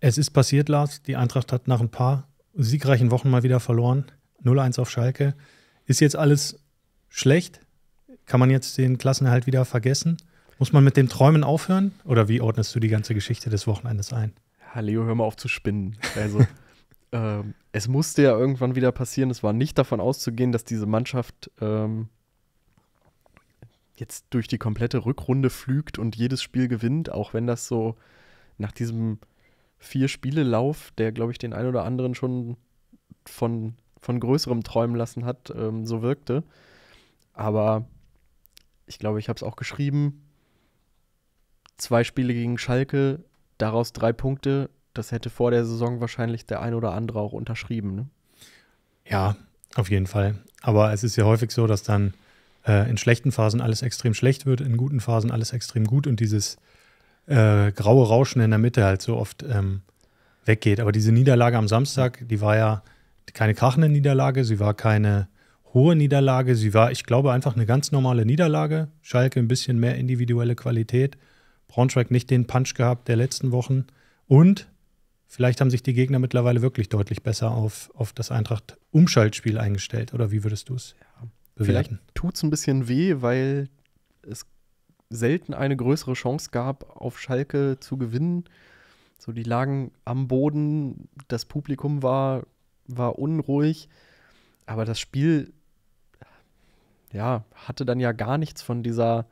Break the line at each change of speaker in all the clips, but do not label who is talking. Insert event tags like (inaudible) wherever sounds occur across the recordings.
Es ist passiert, Lars. Die Eintracht hat nach ein paar siegreichen Wochen mal wieder verloren. 0-1 auf Schalke. Ist jetzt alles schlecht? Kann man jetzt den Klassenerhalt wieder vergessen? Muss man mit dem Träumen aufhören? Oder wie ordnest du die ganze Geschichte des Wochenendes ein?
Ja, Leo, hör mal auf zu spinnen. Also, (laughs) ähm, es musste ja irgendwann wieder passieren. Es war nicht davon auszugehen, dass diese Mannschaft ähm, jetzt durch die komplette Rückrunde flügt und jedes Spiel gewinnt, auch wenn das so nach diesem Vier-Spiele-Lauf, der, glaube ich, den einen oder anderen schon von, von Größerem träumen lassen hat, ähm, so wirkte. Aber ich glaube, ich habe es auch geschrieben. Zwei Spiele gegen Schalke, daraus drei Punkte. Das hätte vor der Saison wahrscheinlich der ein oder andere auch unterschrieben. Ne? Ja,
auf jeden Fall. Aber es ist ja häufig so, dass dann äh, in schlechten Phasen alles extrem schlecht wird, in guten Phasen alles extrem gut und dieses äh, graue Rauschen in der Mitte halt so oft ähm, weggeht. Aber diese Niederlage am Samstag, die war ja keine krachende Niederlage, sie war keine hohe Niederlage, sie war, ich glaube, einfach eine ganz normale Niederlage. Schalke ein bisschen mehr individuelle Qualität. Braunschweig nicht den Punch gehabt der letzten Wochen. Und vielleicht haben sich die Gegner mittlerweile wirklich deutlich besser auf, auf das Eintracht-Umschaltspiel eingestellt. Oder wie würdest du es ja, bewerten?
Vielleicht tut es ein bisschen weh, weil es selten eine größere Chance gab, auf Schalke zu gewinnen. So, die lagen am Boden, das Publikum war, war unruhig, aber das Spiel ja, hatte dann ja gar nichts von dieser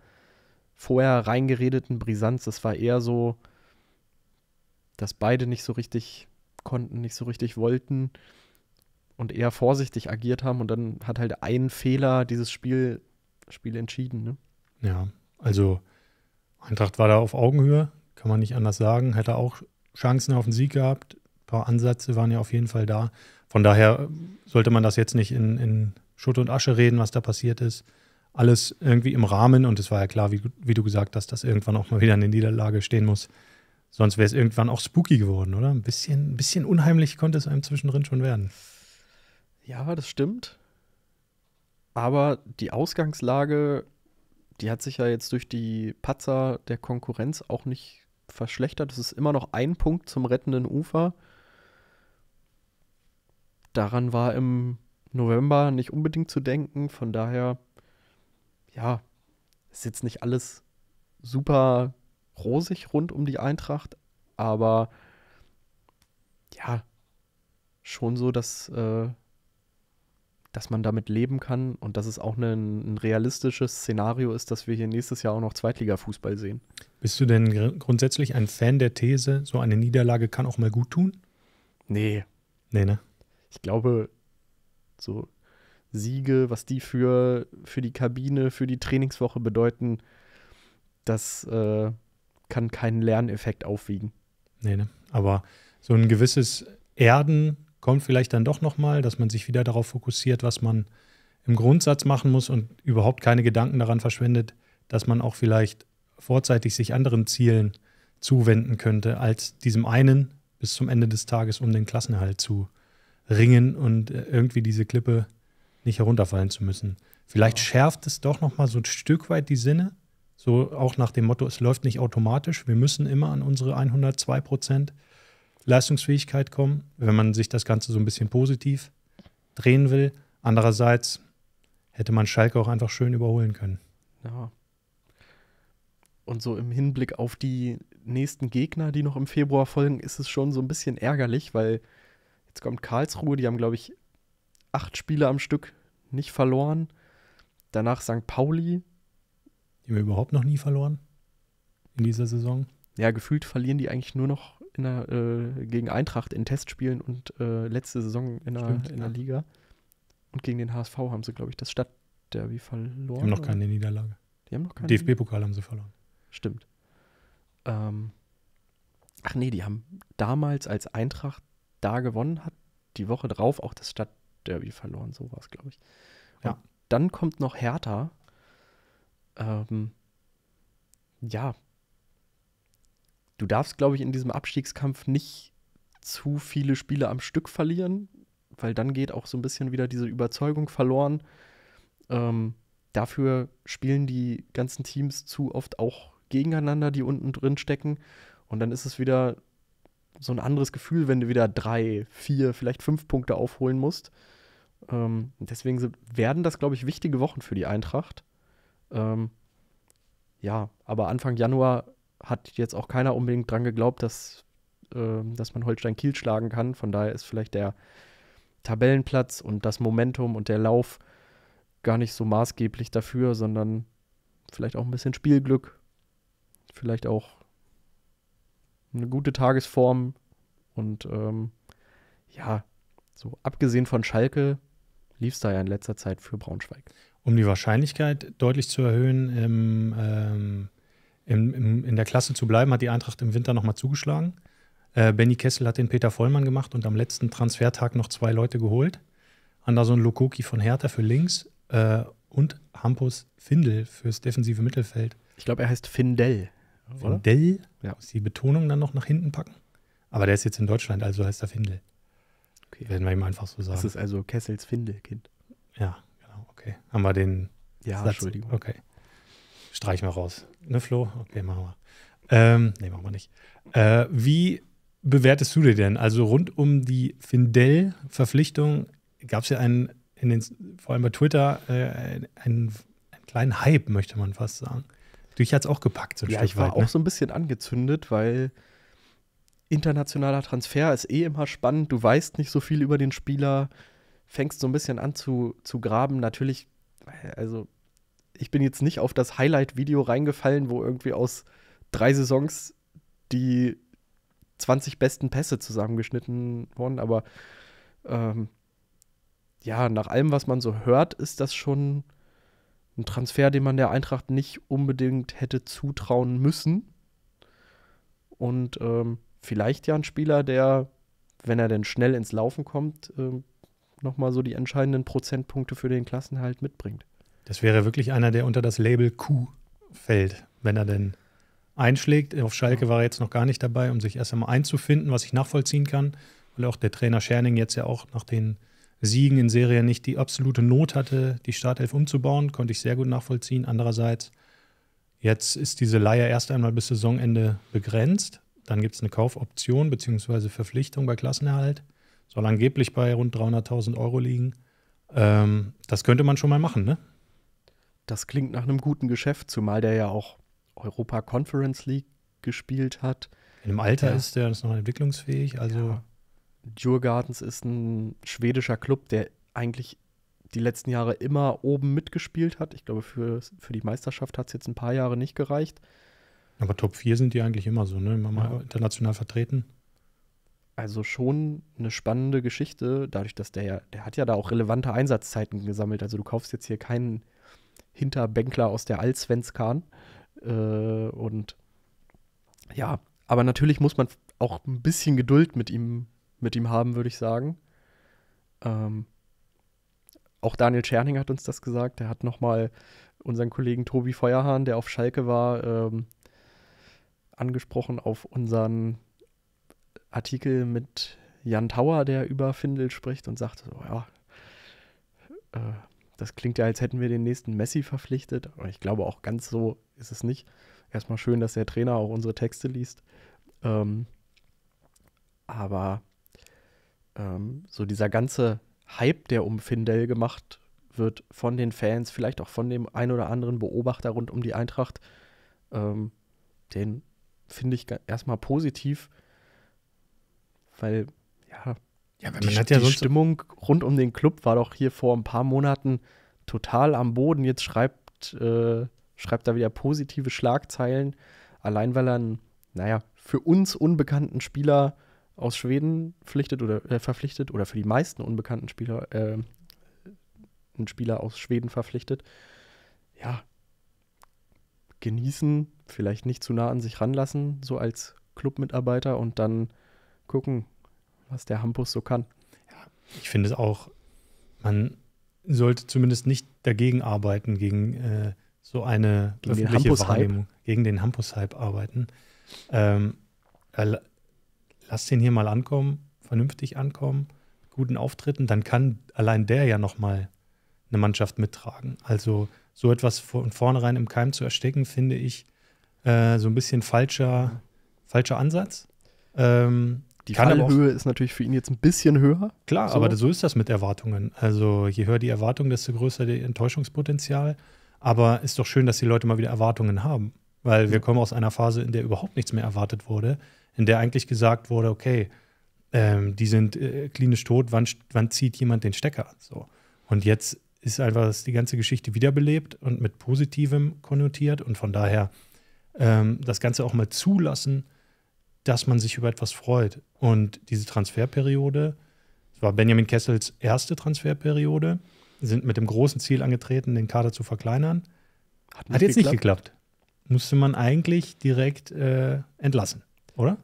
vorher reingeredeten Brisanz. Es war eher so, dass beide nicht so richtig konnten, nicht so richtig wollten und eher vorsichtig agiert haben. Und dann hat halt ein Fehler dieses Spiel, Spiel entschieden. Ne?
Ja, also Eintracht war da auf Augenhöhe, kann man nicht anders sagen. Hätte auch Chancen auf den Sieg gehabt. Ein paar Ansätze waren ja auf jeden Fall da. Von daher sollte man das jetzt nicht in, in Schutt und Asche reden, was da passiert ist. Alles irgendwie im Rahmen und es war ja klar, wie, wie du gesagt hast, dass das irgendwann auch mal wieder in eine Niederlage stehen muss. Sonst wäre es irgendwann auch spooky geworden, oder? Ein bisschen, ein bisschen unheimlich konnte es einem zwischendrin schon werden.
Ja, das stimmt. Aber die Ausgangslage die hat sich ja jetzt durch die Patzer der Konkurrenz auch nicht verschlechtert. Es ist immer noch ein Punkt zum rettenden Ufer. Daran war im November nicht unbedingt zu denken. Von daher, ja, ist jetzt nicht alles super rosig rund um die Eintracht, aber ja, schon so, dass äh, dass man damit leben kann und dass es auch ein, ein realistisches Szenario ist, dass wir hier nächstes Jahr auch noch Zweitligafußball sehen.
Bist du denn gr grundsätzlich ein Fan der These, so eine Niederlage kann auch mal gut tun?
Nee. Nee, ne? Ich glaube, so Siege, was die für, für die Kabine, für die Trainingswoche bedeuten, das äh, kann keinen Lerneffekt aufwiegen.
Nee, ne? Aber so ein gewisses Erden kommt vielleicht dann doch nochmal, dass man sich wieder darauf fokussiert, was man im Grundsatz machen muss und überhaupt keine Gedanken daran verschwendet, dass man auch vielleicht vorzeitig sich anderen Zielen zuwenden könnte, als diesem einen bis zum Ende des Tages um den Klassenhalt zu ringen und äh, irgendwie diese Klippe nicht herunterfallen zu müssen. Vielleicht schärft es doch nochmal so ein Stück weit die Sinne, so auch nach dem Motto, es läuft nicht automatisch, wir müssen immer an unsere 102 Prozent Leistungsfähigkeit kommen, wenn man sich das Ganze so ein bisschen positiv drehen will. Andererseits hätte man Schalke auch einfach schön überholen können.
Ja. Und so im Hinblick auf die nächsten Gegner, die noch im Februar folgen, ist es schon so ein bisschen ärgerlich, weil jetzt kommt Karlsruhe, die haben, glaube ich, acht Spiele am Stück nicht verloren. Danach St. Pauli.
Die haben wir überhaupt noch nie verloren in dieser Saison.
Ja, gefühlt verlieren die eigentlich nur noch in der, äh, gegen Eintracht in Testspielen und äh, letzte Saison in der, Stimmt, in der ja. Liga. Und gegen den HSV haben sie, glaube ich, das Stadtderby verloren. Die haben noch keine Niederlage. Die haben noch keine. DFB-Pokal haben sie verloren. Stimmt. Ähm, ach nee, die haben damals als Eintracht da gewonnen, hat die Woche drauf auch das Stadtderby verloren. So war es, glaube ich. Und ja. dann kommt noch Hertha. Ähm, ja, du darfst, glaube ich, in diesem Abstiegskampf nicht zu viele Spiele am Stück verlieren, weil dann geht auch so ein bisschen wieder diese Überzeugung verloren. Ähm, dafür spielen die ganzen Teams zu oft auch gegeneinander, die unten drin stecken. Und dann ist es wieder so ein anderes Gefühl, wenn du wieder drei, vier, vielleicht fünf Punkte aufholen musst. Ähm, deswegen werden das, glaube ich, wichtige Wochen für die Eintracht. Ähm, ja, aber Anfang Januar hat jetzt auch keiner unbedingt dran geglaubt, dass, äh, dass man Holstein Kiel schlagen kann. Von daher ist vielleicht der Tabellenplatz und das Momentum und der Lauf gar nicht so maßgeblich dafür, sondern vielleicht auch ein bisschen Spielglück, vielleicht auch eine gute Tagesform und ähm, ja, so abgesehen von Schalke lief es da ja in letzter Zeit für Braunschweig. Um die Wahrscheinlichkeit deutlich zu erhöhen,
im ähm, im, im, in der Klasse zu bleiben, hat die Eintracht im Winter nochmal zugeschlagen. Äh, Benny Kessel hat den Peter Vollmann gemacht und am letzten Transfertag noch zwei Leute geholt. Anderson Lokoki von Hertha für links äh, und Hampus Findel fürs defensive Mittelfeld. Ich glaube, er heißt Findel. Oder? Findel? Ja. Muss die Betonung dann noch nach hinten packen. Aber der ist jetzt in Deutschland, also heißt er Findel. Okay. Werden wir ihm einfach so sagen. Das ist also
Kessels Findelkind. Ja,
genau, okay. Haben wir den. Ja, Satz? Entschuldigung. Okay streich mal raus. Ne, Flo? Okay, machen wir. Ähm, nee, machen wir nicht. Äh, wie bewertest du dir denn? Also rund um die findell verpflichtung gab es ja einen, in den, vor allem bei Twitter, äh, einen, einen, kleinen Hype, möchte man fast sagen. Dich hat es auch gepackt, so ein ja, Stück ich war weit, ne? auch so
ein bisschen angezündet, weil internationaler Transfer ist eh immer spannend. Du weißt nicht so viel über den Spieler, fängst so ein bisschen an zu, zu graben. Natürlich, also ich bin jetzt nicht auf das Highlight-Video reingefallen, wo irgendwie aus drei Saisons die 20 besten Pässe zusammengeschnitten wurden, aber ähm, ja, nach allem, was man so hört, ist das schon ein Transfer, den man der Eintracht nicht unbedingt hätte zutrauen müssen. Und ähm, vielleicht ja ein Spieler, der, wenn er denn schnell ins Laufen kommt, ähm, nochmal so die entscheidenden Prozentpunkte für den Klassenhalt mitbringt.
Das wäre wirklich einer, der unter das Label Q fällt, wenn er denn einschlägt. Auf Schalke war er jetzt noch gar nicht dabei, um sich erst einmal einzufinden, was ich nachvollziehen kann, weil auch der Trainer Scherning jetzt ja auch nach den Siegen in Serie nicht die absolute Not hatte, die Startelf umzubauen, konnte ich sehr gut nachvollziehen. Andererseits, jetzt ist diese Leihe erst einmal bis Saisonende begrenzt. Dann gibt es eine Kaufoption bzw. Verpflichtung bei Klassenerhalt. Soll angeblich bei rund 300.000 Euro liegen. Ähm, das könnte man schon mal machen, ne?
Das klingt nach einem guten Geschäft, zumal der ja auch Europa Conference League gespielt hat. In einem Alter ja. ist
der ist noch entwicklungsfähig, also.
Ja. Gardens ist ein schwedischer Club, der eigentlich die letzten Jahre immer oben mitgespielt hat. Ich glaube, für, für die Meisterschaft hat es jetzt ein paar Jahre nicht gereicht.
Aber Top 4 sind die eigentlich immer so, ne? Immer ja. mal international vertreten.
Also schon eine spannende Geschichte, dadurch, dass der ja, der hat ja da auch relevante Einsatzzeiten gesammelt. Also du kaufst jetzt hier keinen Hinterbänkler aus der Allsvenskan. Äh, und ja, aber natürlich muss man auch ein bisschen Geduld mit ihm, mit ihm haben, würde ich sagen. Ähm, auch Daniel Scherning hat uns das gesagt. Er hat nochmal unseren Kollegen Tobi Feuerhahn, der auf Schalke war, ähm, angesprochen auf unseren Artikel mit Jan Tauer, der über Findel spricht und sagt, so, ja, äh, das klingt ja, als hätten wir den nächsten Messi verpflichtet, aber ich glaube auch ganz so ist es nicht. Erstmal schön, dass der Trainer auch unsere Texte liest. Ähm, aber ähm, so dieser ganze Hype, der um Findel gemacht wird von den Fans, vielleicht auch von dem ein oder anderen Beobachter rund um die Eintracht, ähm, den finde ich erstmal positiv, weil ja, ja, die, man hat ja die sonst Stimmung rund um den Club war doch hier vor ein paar Monaten total am Boden. Jetzt schreibt, äh, schreibt er wieder positive Schlagzeilen, allein weil er einen, naja, für uns unbekannten Spieler aus Schweden pflichtet oder äh, verpflichtet oder für die meisten unbekannten Spieler äh, einen Spieler aus Schweden verpflichtet. Ja, genießen, vielleicht nicht zu nah an sich ranlassen, so als Clubmitarbeiter und dann gucken, was der Hampus so kann. Ja, ich finde es auch,
man sollte zumindest nicht dagegen arbeiten, gegen äh, so eine gegen öffentliche Wahrnehmung, gegen den Hampus-Hype arbeiten. Ähm, äh, lass den hier mal ankommen, vernünftig ankommen, guten Auftritten, dann kann allein der ja nochmal eine Mannschaft mittragen. Also so etwas von vornherein im Keim zu ersticken, finde ich äh, so ein bisschen falscher, falscher Ansatz. Ähm, die Kann Fallhöhe
ist natürlich für ihn jetzt ein bisschen höher. Klar, so. aber so ist das mit Erwartungen.
Also je höher die Erwartung, desto größer das Enttäuschungspotenzial. Aber ist doch schön, dass die Leute mal wieder Erwartungen haben. Weil wir kommen aus einer Phase, in der überhaupt nichts mehr erwartet wurde, in der eigentlich gesagt wurde, okay, ähm, die sind äh, klinisch tot, wann, wann, zieht jemand den Stecker? So. Und jetzt ist einfach die ganze Geschichte wiederbelebt und mit Positivem konnotiert und von daher ähm, das Ganze auch mal zulassen, dass man sich über etwas freut. Und diese Transferperiode, es war Benjamin Kessels erste Transferperiode, sind mit dem großen Ziel angetreten, den Kader zu verkleinern. Hat, Hat jetzt nicht geklappt. Musste man eigentlich direkt äh, entlassen, oder?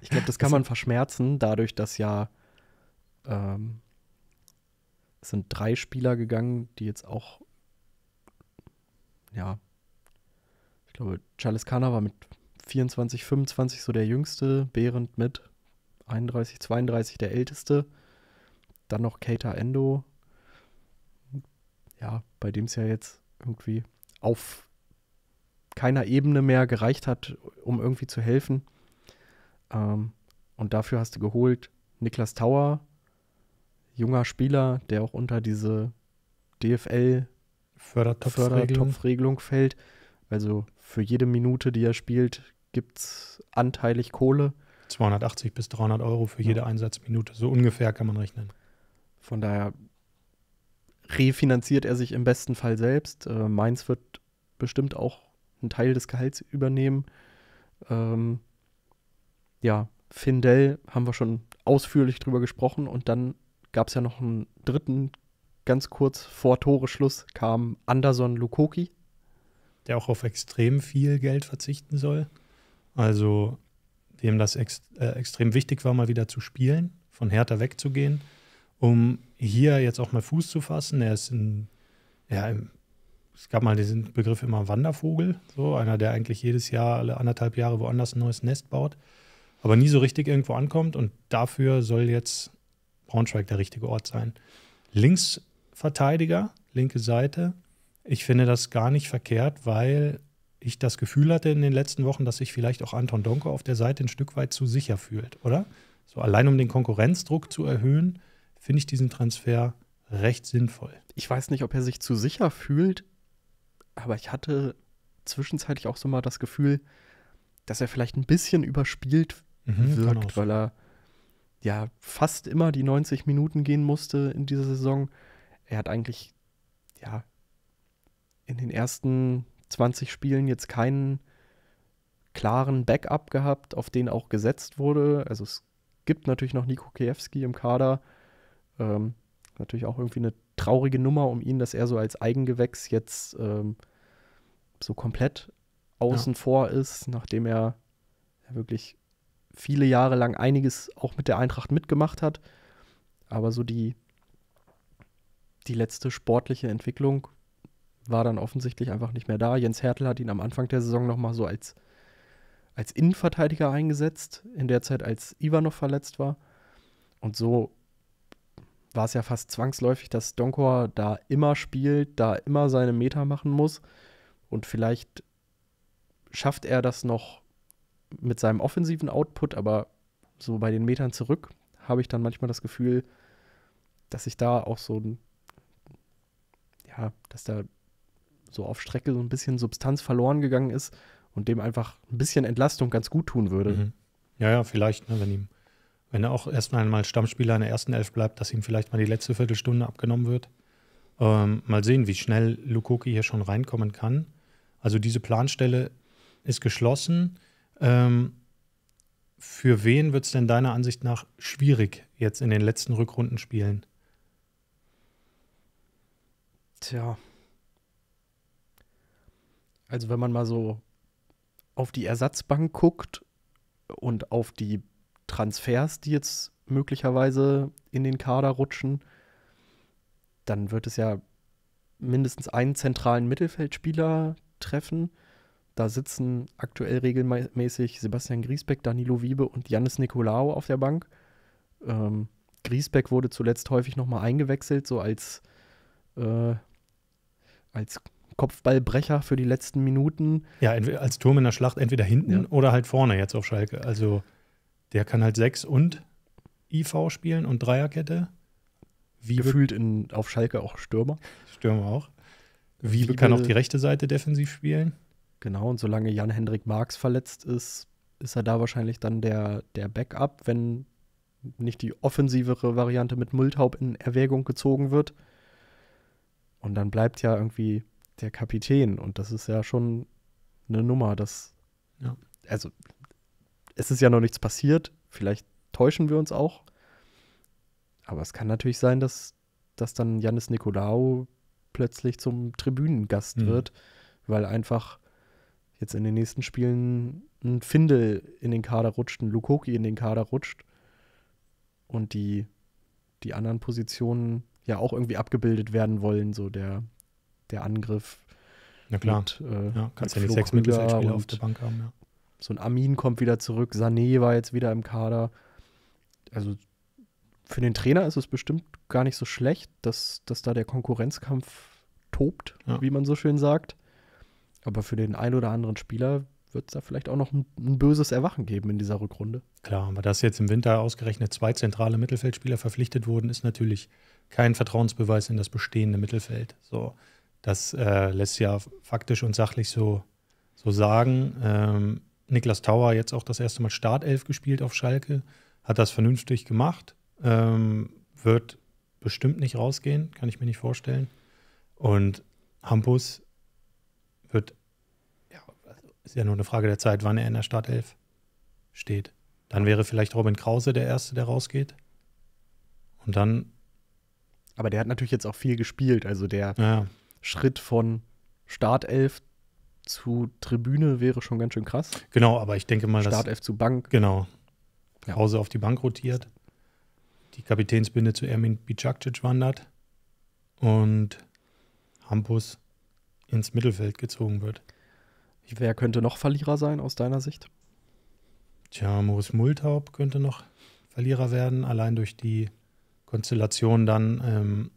Ich glaube, das (laughs) kann man verschmerzen, dadurch, dass ja ähm, es sind drei Spieler gegangen, die jetzt auch, ja, ich glaube, Charles Kana war mit 24, 25 so der Jüngste, Behrend mit 31, 32 der Älteste. Dann noch Keita Endo. Ja, bei dem es ja jetzt irgendwie auf keiner Ebene mehr gereicht hat, um irgendwie zu helfen. Ähm, und dafür hast du geholt Niklas Tauer, junger Spieler, der auch unter diese DFL Fördertopfregelung Fördertopf fällt. Also für jede Minute, die er spielt, gibt es anteilig Kohle. 280 bis 300 Euro für jede ja. Einsatzminute, so ungefähr kann man rechnen. Von daher refinanziert er sich im besten Fall selbst. Äh, Mainz wird bestimmt auch einen Teil des Gehalts übernehmen. Ähm, ja, Findell haben wir schon ausführlich drüber gesprochen und dann gab es ja noch einen dritten, ganz kurz vor Toreschluss kam Anderson Lukoki.
Der auch auf extrem viel Geld verzichten soll. Also dem das ex äh, extrem wichtig war, mal wieder zu spielen, von Hertha wegzugehen, um hier jetzt auch mal Fuß zu fassen. Er ist ein, ja, im, es gab mal diesen Begriff immer Wandervogel, so einer, der eigentlich jedes Jahr, alle anderthalb Jahre woanders ein neues Nest baut, aber nie so richtig irgendwo ankommt und dafür soll jetzt Braunschweig der richtige Ort sein. Linksverteidiger, linke Seite. Ich finde das gar nicht verkehrt, weil ich das Gefühl hatte in den letzten Wochen, dass sich vielleicht auch Anton Donko auf der Seite ein Stück weit zu sicher fühlt, oder? So allein um den Konkurrenzdruck zu erhöhen, finde ich
diesen Transfer recht sinnvoll. Ich weiß nicht, ob er sich zu sicher fühlt, aber ich hatte zwischenzeitlich auch so mal das Gefühl, dass er vielleicht ein bisschen überspielt mhm, wirkt, weil er ja fast immer die 90 Minuten gehen musste in dieser Saison. Er hat eigentlich ja in den ersten 20 Spielen jetzt keinen klaren Backup gehabt, auf den auch gesetzt wurde. Also es gibt natürlich noch Niko Kiewski im Kader. Ähm, natürlich auch irgendwie eine traurige Nummer um ihn, dass er so als Eigengewächs jetzt ähm, so komplett außen ja. vor ist, nachdem er wirklich viele Jahre lang einiges auch mit der Eintracht mitgemacht hat. Aber so die, die letzte sportliche Entwicklung war dann offensichtlich einfach nicht mehr da. Jens Hertel hat ihn am Anfang der Saison nochmal so als, als Innenverteidiger eingesetzt, in der Zeit, als Ivanov verletzt war. Und so war es ja fast zwangsläufig, dass Donkor da immer spielt, da immer seine Meter machen muss. Und vielleicht schafft er das noch mit seinem offensiven Output, aber so bei den Metern zurück habe ich dann manchmal das Gefühl, dass ich da auch so ein, ja, dass da so auf Strecke so ein bisschen Substanz verloren gegangen ist und dem einfach ein bisschen Entlastung ganz gut tun würde. Mhm.
Ja, ja, vielleicht, ne, wenn ihm, wenn er auch erstmal einmal Stammspieler in der ersten Elf bleibt, dass ihm vielleicht mal die letzte Viertelstunde abgenommen wird. Ähm, mal sehen, wie schnell Lukoki hier schon reinkommen kann. Also diese Planstelle ist geschlossen. Ähm, für wen wird es denn deiner Ansicht nach schwierig jetzt in den letzten Rückrundenspielen?
Tja, also wenn man mal so auf die Ersatzbank guckt und auf die Transfers, die jetzt möglicherweise in den Kader rutschen, dann wird es ja mindestens einen zentralen Mittelfeldspieler treffen. Da sitzen aktuell regelmäßig Sebastian Griesbeck, Danilo Wiebe und Jannis Nicolaou auf der Bank. Ähm, Griesbeck wurde zuletzt häufig nochmal eingewechselt, so als, äh, als Kopfballbrecher für die letzten Minuten. Ja, als
Turm in der Schlacht entweder hinten ja. oder halt vorne jetzt auf Schalke. Also der kann halt 6 und IV spielen und Dreierkette.
Wiebe. Gefühlt in, auf Schalke auch Stürmer. Stürmer auch. Wiebe, Wiebe kann auf die rechte Seite defensiv spielen. Genau, und solange Jan-Hendrik Marx verletzt ist, ist er da wahrscheinlich dann der, der Backup, wenn nicht die offensivere Variante mit Multhaub in Erwägung gezogen wird. Und dann bleibt ja irgendwie der Kapitän. Und das ist ja schon eine Nummer. dass. ja. Also, es ist ja noch nichts passiert. Vielleicht täuschen wir uns auch. Aber es kann natürlich sein, dass, dass dann Janis Nikolaou plötzlich zum Tribünengast mhm. wird, weil einfach jetzt in den nächsten Spielen ein Findel in den Kader rutscht, ein Lukoki in den Kader rutscht und die, die anderen Positionen ja auch irgendwie abgebildet werden wollen. So der, der Angriff. Na klar. Mit, äh, ja, kannst mit ja nicht sechs Mittelfeldspieler auf der Bank haben, ja. So ein Amin kommt wieder zurück, Sané war jetzt wieder im Kader. Also für den Trainer ist es bestimmt gar nicht so schlecht, dass, dass da der Konkurrenzkampf tobt, ja. wie man so schön sagt. Aber für den einen oder anderen Spieler wird es da vielleicht auch noch ein, ein, böses Erwachen geben in dieser Rückrunde. Klar,
aber dass jetzt im Winter ausgerechnet zwei zentrale Mittelfeldspieler verpflichtet wurden, ist natürlich kein Vertrauensbeweis in das bestehende Mittelfeld. So, das äh, lässt ja faktisch und sachlich so, so sagen. Ähm, Niklas Tauer jetzt auch das erste Mal Startelf gespielt auf Schalke, hat das vernünftig gemacht, ähm, wird bestimmt nicht rausgehen, kann ich mir nicht vorstellen. Und Hampus wird, ja, also ist ja nur eine Frage der Zeit, wann er in der Startelf steht. Dann wäre vielleicht Robin Krause der Erste, der rausgeht. Und dann.
Aber der hat natürlich jetzt auch viel gespielt. Also der ja. Schritt von Startelf zu Tribüne wäre schon ganz schön krass. Genau,
aber ich denke mal, dass. Startelf zu Bank. Genau. Ja. Hause auf die Bank rotiert. Die Kapitänsbinde zu Ermin Bicacic wandert. Und Hampus ins Mittelfeld gezogen wird. Wer könnte noch Verlierer sein aus deiner Sicht? Tja, Moritz Multaub könnte noch Verlierer werden, allein durch die Konstellation dann ähm,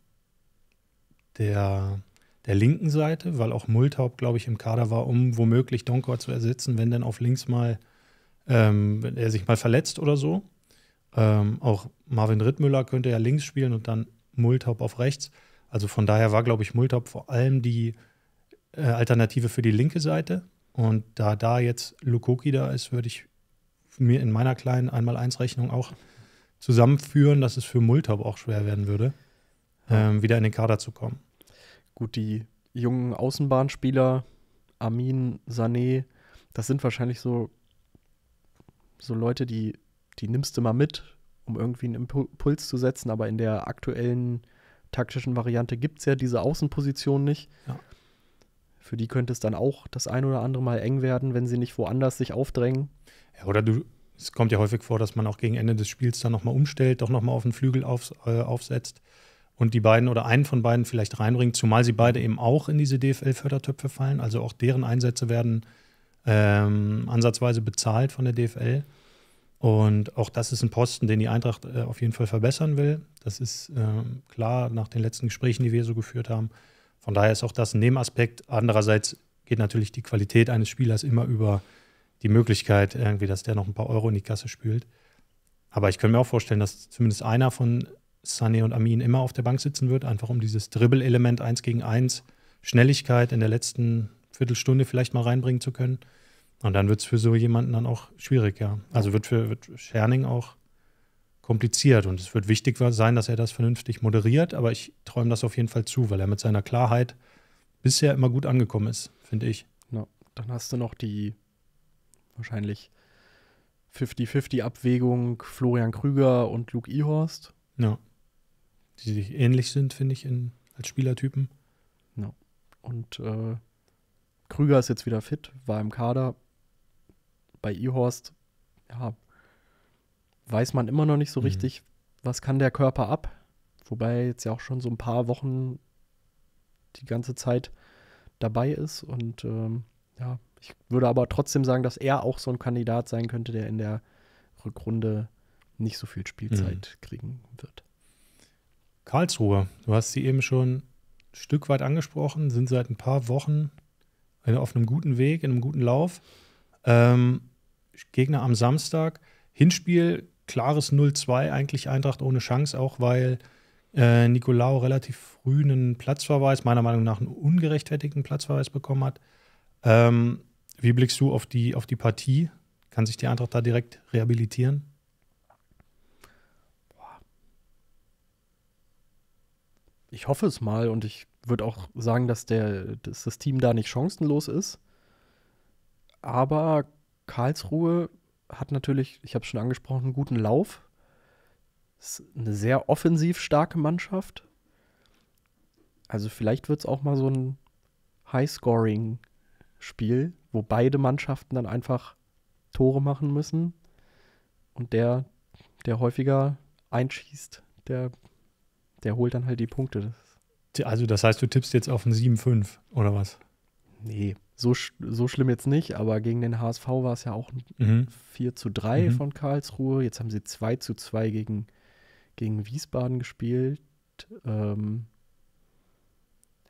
der der linken Seite, weil auch Multhaupt, glaube ich, im Kader war, um womöglich Donkor zu ersetzen, wenn dann auf links mal ähm, wenn er sich mal verletzt oder so. Ähm, auch Marvin Rittmüller könnte ja links spielen und dann Multhaupt auf rechts. Also von daher war, glaube ich, Multhaupt vor allem die äh, Alternative für die linke Seite. Und da da jetzt Lukoki da ist, würde ich mir in meiner kleinen 1x1-Rechnung auch zusammenführen, dass es für Multhaupt auch schwer werden würde, ähm, wieder in den Kader zu kommen.
Gut, die jungen Außenbahnspieler, Amin, Sané, das sind wahrscheinlich so, so Leute, die, die nimmst du mal mit, um irgendwie einen Impuls zu setzen, aber in der aktuellen taktischen Variante gibt es ja diese Außenposition nicht. Ja. Für die könnte es dann auch das ein oder andere Mal eng werden, wenn sie nicht woanders sich aufdrängen.
Ja, oder du, es kommt ja häufig vor, dass man auch gegen Ende des Spiels dann nochmal umstellt, doch nochmal auf den Flügel auf, äh, aufsetzt und die beiden oder einen von beiden vielleicht reinbringen, zumal sie beide eben auch in diese DFL-Fördertöpfe fallen. Also auch deren Einsätze werden ähm, ansatzweise bezahlt von der DFL. Und auch das ist ein Posten, den die Eintracht äh, auf jeden Fall verbessern will. Das ist äh, klar nach den letzten Gesprächen, die wir so geführt haben. Von daher ist auch das ein Nebenaspekt. Andererseits geht natürlich die Qualität eines Spielers immer über die Möglichkeit, irgendwie, dass der noch ein paar Euro in die Kasse spült. Aber ich könnte mir auch vorstellen, dass zumindest einer von Sunny und Amin immer auf der Bank sitzen wird, einfach um dieses dribble element 1 gegen 1, Schnelligkeit in der letzten Viertelstunde vielleicht mal reinbringen zu können. Und dann wird es für so jemanden dann auch schwierig, ja. Also wird für wird Scherning auch kompliziert und es wird wichtig sein, dass er das vernünftig moderiert, aber ich träume das auf jeden Fall zu, weil er mit seiner Klarheit bisher immer gut angekommen ist, finde ich.
Ja, dann hast du noch die wahrscheinlich 50-50-Abwägung Florian Krüger und Luke Ihorst. Ja die sich
ähnlich sind, finde ich, in, als Spielertypen. Ja.
Und äh, Krüger ist jetzt wieder fit, war im Kader. Bei Ihorst, ja, weiß man immer noch nicht so mhm. richtig, was kann der Körper ab. Wobei jetzt ja auch schon so ein paar Wochen die ganze Zeit dabei ist. Und ähm, ja, ich würde aber trotzdem sagen, dass er auch so ein Kandidat sein könnte, der in der Rückrunde nicht so viel Spielzeit mhm. kriegen wird.
Karlsruhe, du hast sie eben schon ein Stück weit angesprochen, sind seit ein paar Wochen äh, auf einem guten Weg, in einem guten Lauf. Ähm, Gegner am Samstag, Hinspiel, klares 0-2, eigentlich Eintracht ohne Chance, auch weil äh, Nicolao relativ früh einen Platzverweis, meiner Meinung nach einen ungerechtfertigten Platzverweis bekommen hat. Ähm, wie blickst du auf die, auf die Partie? Kann sich die Eintracht da direkt
rehabilitieren? ich hoffe es mal und ich würde auch sagen, dass, der, dass das Team da nicht chancenlos ist. Aber Karlsruhe hat natürlich, ich habe es schon angesprochen, einen guten Lauf. Ist eine sehr offensiv starke Mannschaft. Also vielleicht wird es auch mal so ein High-Scoring-Spiel, wo beide Mannschaften dann einfach Tore machen müssen. Und der, der häufiger einschießt, der der holt dann halt die Punkte. Das also, das heißt, du tippst jetzt auf ein 7-5 oder was? Nee, so, sch so schlimm jetzt nicht, aber gegen den HSV war es ja auch mhm. 4 zu 3 mhm. von Karlsruhe. Jetzt haben sie 2 zu 2 gegen, gegen Wiesbaden gespielt. Ähm,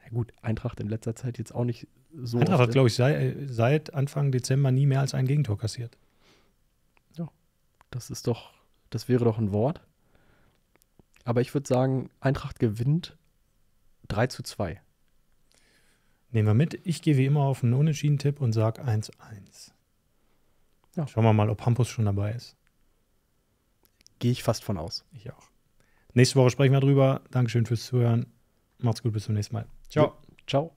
ja gut, Eintracht in letzter Zeit jetzt auch nicht so. Eintracht hat, glaube ich,
sei, seit Anfang Dezember nie mehr als ein Gegentor kassiert.
Ja, das ist doch, das wäre doch ein Wort. Aber ich würde sagen, Eintracht gewinnt 3 zu 2. Nehmen wir mit. Ich gehe wie immer
auf einen Unentschieden-Tipp und sage 1 1. Ja. Schauen wir mal, ob Hampus schon dabei ist.
Gehe ich fast von aus. Ich auch.
Nächste Woche sprechen wir drüber. Dankeschön fürs Zuhören. Macht's gut, bis zum nächsten Mal.
Ciao. Ja. Ciao.